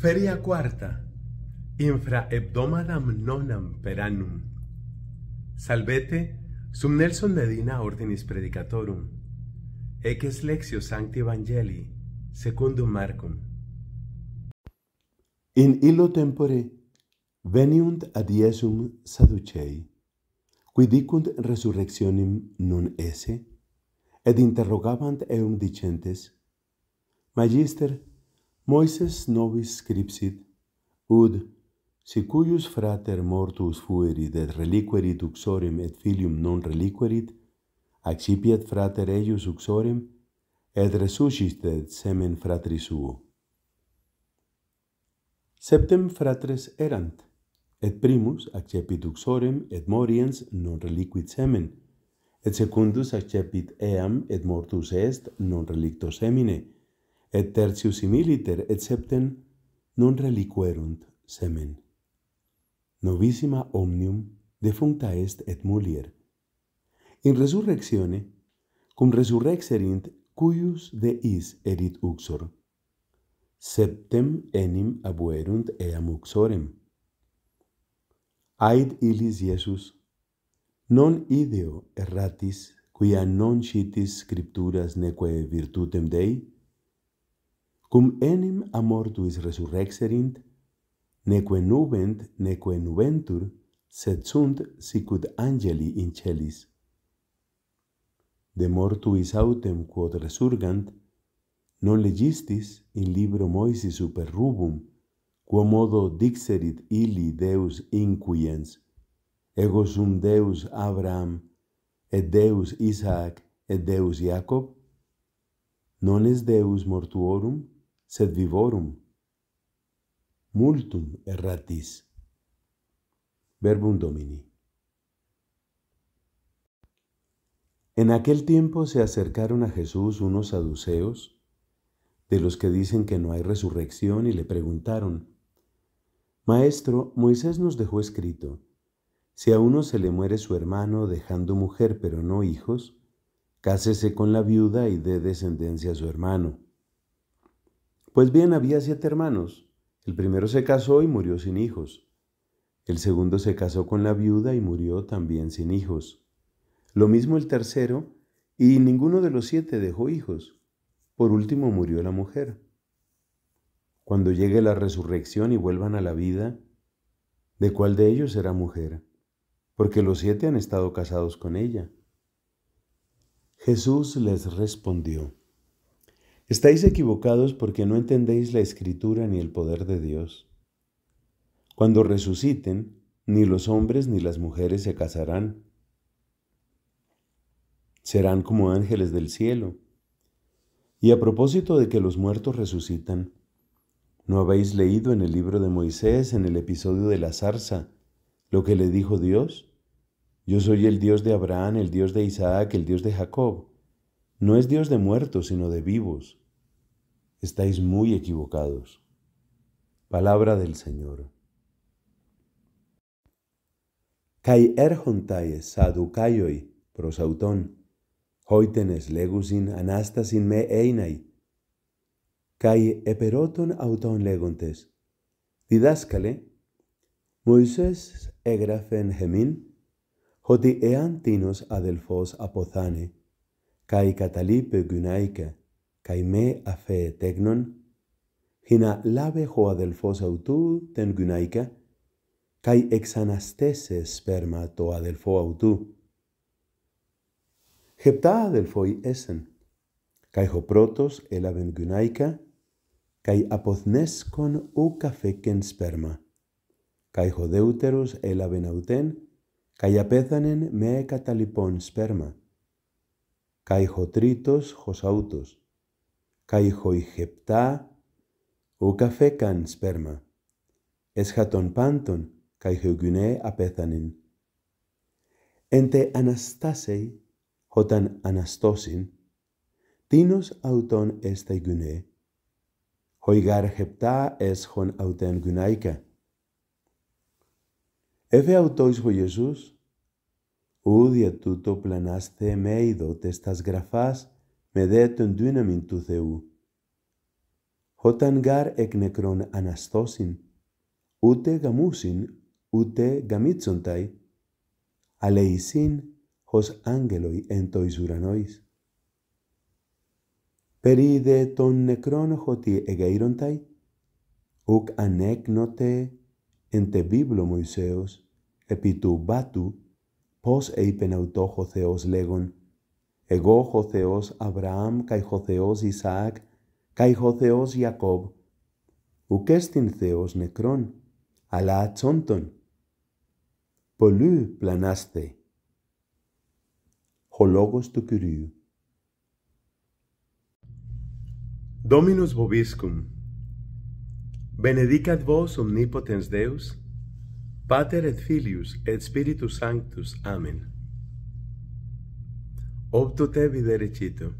Feria quarta, infra hebdomadam nonam per annum. Salvete, sum Nelson Medina ordinis predicatorum, ec lexio sancti evangelii, secundum marcum. In illo tempore veniunt ad Iesum saducei, qui dicunt resurrectionem nun esse, et interrogabant eum dicentes, Magister, Moises novis scripsit, ud, si cuius frater mortus fuerit et reliquerit uxorem et filium non reliquerit, accipiat frater eius uxorem, et resuscitet semen fratris suo. Septem fratres erant, et primus accepit uxorem et moriens non reliquit semen, et secundus accepit eam et mortus est non relicto semine, et et tertius similiter et septem non reliquerunt semen. Novissima omnium defuncta est et mulier. In resurrectione, cum resurrexerint cuius de is erit uxor. Septem enim abuerunt eam uxorem. Aid ilis Iesus, non ideo erratis, quia non citis scripturas neque virtutem Dei, cum enim a mortuis resurrexerint, neque nubent, neque nubentur, sed sunt sicut angeli in celis. De mortuis autem quod resurgant, non legistis in libro Moisi super rubum, quo modo dixerit ili Deus inquiens, ego sum Deus Abraham, et Deus Isaac, et Deus Jacob, Non est Deus mortuorum? sed vivorum, multum erratis. Verbum Domini. En aquel tiempo se acercaron a Jesús unos saduceos, de los que dicen que no hay resurrección, y le preguntaron, Maestro, Moisés nos dejó escrito, si a uno se le muere su hermano dejando mujer pero no hijos, cásese con la viuda y dé descendencia a su hermano. Pues bien, había siete hermanos. El primero se casó y murió sin hijos. El segundo se casó con la viuda y murió también sin hijos. Lo mismo el tercero, y ninguno de los siete dejó hijos. Por último murió la mujer. Cuando llegue la resurrección y vuelvan a la vida, ¿de cuál de ellos será mujer? Porque los siete han estado casados con ella. Jesús les respondió. Estáis equivocados porque no entendéis la escritura ni el poder de Dios. Cuando resuciten, ni los hombres ni las mujeres se casarán. Serán como ángeles del cielo. Y a propósito de que los muertos resucitan, ¿no habéis leído en el libro de Moisés, en el episodio de la zarza, lo que le dijo Dios? Yo soy el Dios de Abraham, el Dios de Isaac, el Dios de Jacob. No es Dios de muertos, sino de vivos. Estáis muy equivocados. Palabra del Señor. Kai erjontai saducaioi prosauton, hoitenes legusin anastasin me einai, kai eperoton auton legontes, didascale, Moisés egrafen gemin, hoti eantinos adelfos apothane, καί καταλείπε γυναίκα, καί με αφέ τέγνον, χινα λάβε ο αδελφός αυτού τεν γυναίκα, καί εξαναστέσε σπέρμα το αδελφό αυτού. Χεπτά αδελφόι έσεν, καί ο πρώτος έλαβεν γυναίκα, καί αποθνέσκον ο καφέκεν σπέρμα, καί ο δεύτερος έλαβεν αυτέν, καί απέθανεν με καταλυπών σπέρμα καϊχοτρίτος χωσαούτος, οὐ ὸ καφέκαν σπέρμα, τῶν πάντων καηχογυνέ απέθανην. Εντε αναστάσεϊ, όταν αναστώσιν, τίνος αυτον εστα γυνέ, χεπτά εσχον αυτεν γυναίκα. Εφε αυτοίς ο Ιησούς, ούδια τούτο πλανάς Θεέ τες τας γραφάς με δε τον δύναμιν του Θεού. Όταν γάρ εκ νεκρών αναστώσιν, ούτε γαμούσιν, ούτε γαμίτσονταϊ, αλλά εισήν ως άγγελοι εν το εις ουρανόης. Περί δε των νεκρών χωτί εγέιρονται, ουκ ανέκνοτε εν τε βίβλο Μωυσέως επί του βάτου Πώς είπεν ο Θεός λέγον, εγώ ο Θεός Αβραάμ καί ο Θεός Ισαάκ καί ο Θεός Ιακώβ, ουκέστην Θεός νεκρόν, αλλά ατσόντον. Πολλού πλανάστε. Ο λόγος του Κυρίου. Dominus vobiscum. Benedicat vos omnipotens Deus, Pater et filius et Spiritus Sanctus. Amen. Opto te videre, Christe.